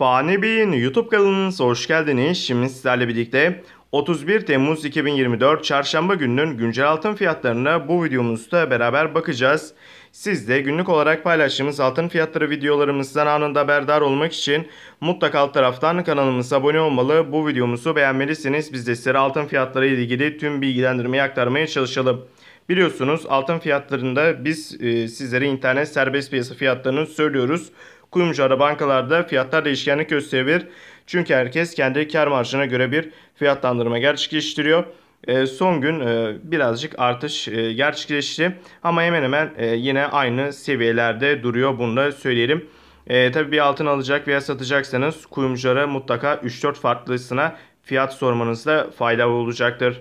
Fani Bey'in YouTube kanalınıza hoş geldiniz. Şimdi sizlerle birlikte 31 Temmuz 2024 Çarşamba gününün güncel altın fiyatlarına bu videomuzda beraber bakacağız. Siz de günlük olarak paylaştığımız altın fiyatları videolarımızdan anında haberdar olmak için mutlaka alt taraftan kanalımıza abone olmalı. Bu videomuzu beğenmelisiniz. Biz de size altın fiyatları ile ilgili tüm bilgilendirmeyi aktarmaya çalışalım. Biliyorsunuz altın fiyatlarında biz e, sizlere internet serbest piyasa fiyatlarını söylüyoruz. Kuyumcularda bankalarda fiyatlar değişkenlik gösterebilir. Çünkü herkes kendi kar marjına göre bir fiyatlandırma gerçekleştiriyor. E, son gün e, birazcık artış e, gerçekleşti ama hemen hemen yine aynı seviyelerde duruyor bunu da söyleyelim. E, tabii bir altın alacak veya satacaksanız kuyumculara mutlaka 3-4 farklısına fiyat sormanızda fayda olacaktır.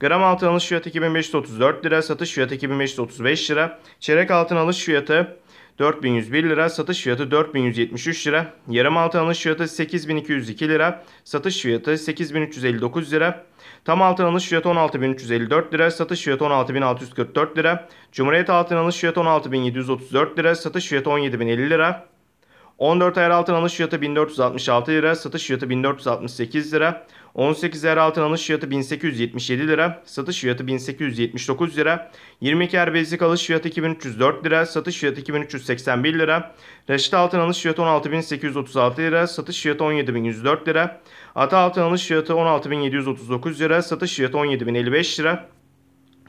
Gram altın alış fiyatı 2534 lira, satış fiyatı 2535 lira. Çeyrek altın alış fiyatı 4101 lira. Satış fiyatı 4173 lira. Yarım altın alış fiyatı 8202 lira. Satış fiyatı 8359 lira. Tam altın alış fiyatı 16354 lira. Satış fiyatı 16644 lira. Cumhuriyet altın alış fiyatı 16734 lira. Satış fiyatı 17050 lira. 14 ayar altın alış fiyatı 1466 lira, satış fiyatı 1468 lira. 18 ayar altın alış fiyatı 1877 lira, satış fiyatı 1879 lira. 22 ayar bezlik alış fiyatı 2304 lira, satış fiyatı 2381 lira. Reşit altın alış fiyatı 16836 lira, satış fiyatı 17104 lira. Ata altın alış fiyatı 16739 lira, satış fiyatı 17055 lira.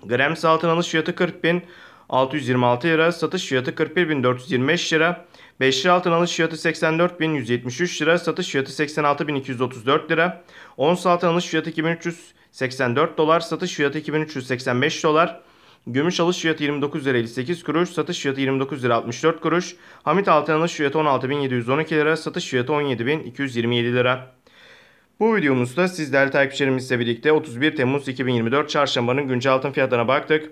Grams altın alış fiyatı 40000 626 lira, satış fiyatı 41.425 lira. 5 lira altın alış fiyatı 84.173 lira, satış fiyatı 86.234 lira. 10 altın alış fiyatı 2384 dolar, satış fiyatı 2385 dolar. Gümüş alış fiyatı 29 lira 58 kuruş, satış fiyatı 29 lira 64 kuruş. Hamit altın alış fiyatı 16.712 lira, satış fiyatı 17.227 lira. Bu videomuzda sizler takipçilerimizle birlikte 31 Temmuz 2024 çarşambanın güncel altın fiyatlarına baktık.